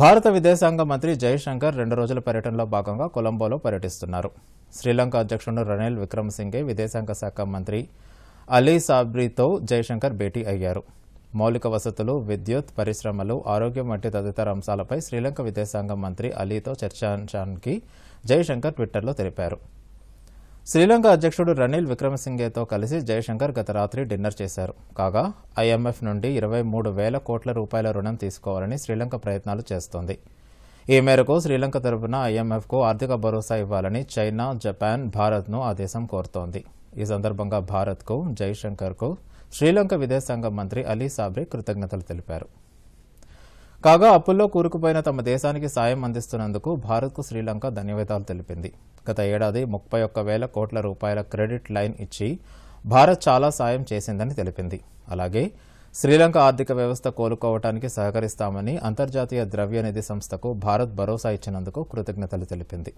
భారత విదేశాంగ మంత్రి జయశంకర్ రెండు రోజుల పర్యటనలో భాగంగా కొలంబోలో పర్యటిస్తున్నారు శ్రీలంక అధ్యక్షుడు రణిల్ విక్రమసింఘే విదేశాంగ శాఖ మంత్రి అలీ సాబ్రీతో జయశంకర్ భేటీ అయ్యారు మౌలిక వసతులు విద్యుత్ పరిశ్రమలు ఆరోగ్యం వంటి తదితర అంశాలపై శ్రీలంక విదేశాంగ మంత్రి అలీతో చర్చించడానికి జయశంకర్ ట్విట్టర్లో తెలిపారు శ్రీలంక అధ్యక్షుడు రనిల్ విక్రమసింఘేతో కలిసి జయశంకర్ గత రాత్రి డిన్నర్ చేశారు కాగా ఐఎంఎఫ్ నుండి ఇరవై మూడు వేల కోట్ల రూపాయల రుణం తీసుకోవాలని శ్రీలంక ప్రయత్నాలు చేస్తోంది ఈ మేరకు శ్రీలంక తరపున ఐఎంఎఫ్కు ఆర్థిక భరోసా ఇవ్వాలని చైనా జపాన్ భారత్ను ఆదేశం కోరుతోంది ఈ సందర్భంగా భారత్కు జయశంకర్కు శ్రీలంక విదేశాంగ మంత్రి అలీ సాబ్రి కృతజ్ఞతలు తెలిపారు కాగా అప్పుల్లో కూరుకుపోయిన తమ దేశానికి సాయం అందిస్తున్నందుకు భారత్కు శ్రీలంక ధన్యవాదాలు తెలిపింది గత ఏడాది ముప్పై ఒక్క వేల కోట్ల రూపాయల క్రెడిట్ లైన్ ఇచ్చి భారత్ చాలా సాయం చేసిందని తెలిపింది అలాగే శ్రీలంక ఆర్థిక వ్యవస్థ కోలుకోవటానికి సహకరిస్తామని అంతర్జాతీయ ద్రవ్యనిధి సంస్థకు భారత్ భరోసా ఇచ్చినందుకు కృతజ్ఞతలు తెలిపింది